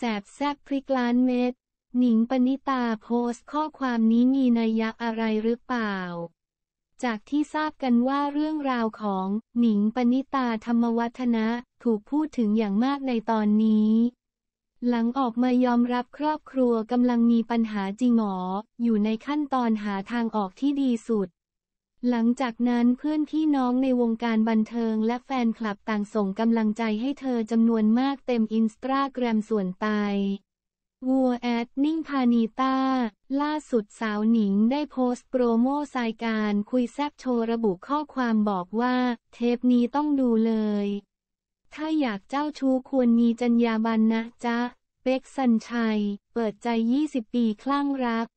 แสบแซบพริกล้านเม็ด หนิงปณิตาโพสต์ข้อความนี้มีนัยยะอะไรหรือเปล่า จากที่ทราบกันว่าเรื่องราวของ หนิงปณิตาธรรมวัฒนะ ถูกพูดถึงอย่างมากในตอนนี้ หลังออกมายอมรับครอบครัวกำลังมีปัญหาจริงหมออยู่ในขั้นตอนหาทางออกที่ดีสุดหลังจากนั้นเพื่อนพี่น้องในวงการบันเทิงและแฟนคลับต่างส่งกำลังใจให้เธอจำนวนมากเต็มอินสตาแกรมส่วนตายวัวแอดนิ่งพานีต้า ล่าสุดสาวหนิงได้โพสต์โปรโมทรายการคุยแซบโชว์ระบุข้อความบอกว่า เทปนี้ต้องดูเลย ถ้าอยากเจ้าชู้ควรมีจัญญาบันนะจ๊ะเป็กสันชัย เปิดใจ 20 ปีคลั่งรัก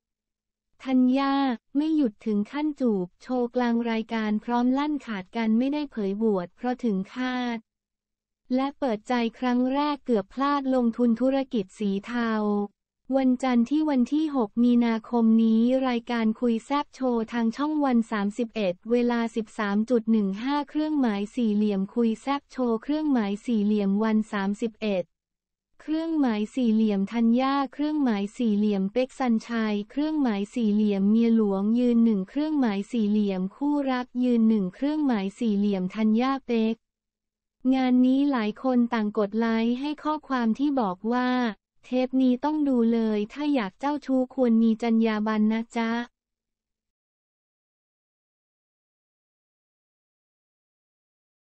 ธัญญาไม่หยุดถึงขั้นจูบ โชว์กลางรายการพร้อมลั่นขาดกันไม่ได้เผยบวชเพราะถึงคาด และเปิดใจครั้งแรกเกือบพลาดลงทุนธุรกิจสีเทา วันจันทร์ที่วันที่ 6 มีนาคมนี้รายการคุยแซบโชว์ทางช่องวัน 31 เวลา 13.15 เครื่องหมายสี่เหลี่ยมคุยแซบโชว์เครื่องหมายสี่เหลี่ยมวัน 31เครื่องหมายสี่เหลี่ยมธัญญาเครื่องหมายสี่เหลี่ยมเป็กสันชัย เครื่องหมายสี่เหลี่ยมเมียหลวงยืนหนึ่งเครื่องหมายสี่เหลี่ยมคู่รักยืนหนึ่งเครื่องหมายสี่เหลี่ยมธัญญาเป็กงานนี้หลายคนต่างกดไลค์ให้ข้อความที่บอกว่า เทปนี้ต้องดูเลยถ้าอยากเจ้าชู้ควรมีจรรยาบรรณนะจ๊ะ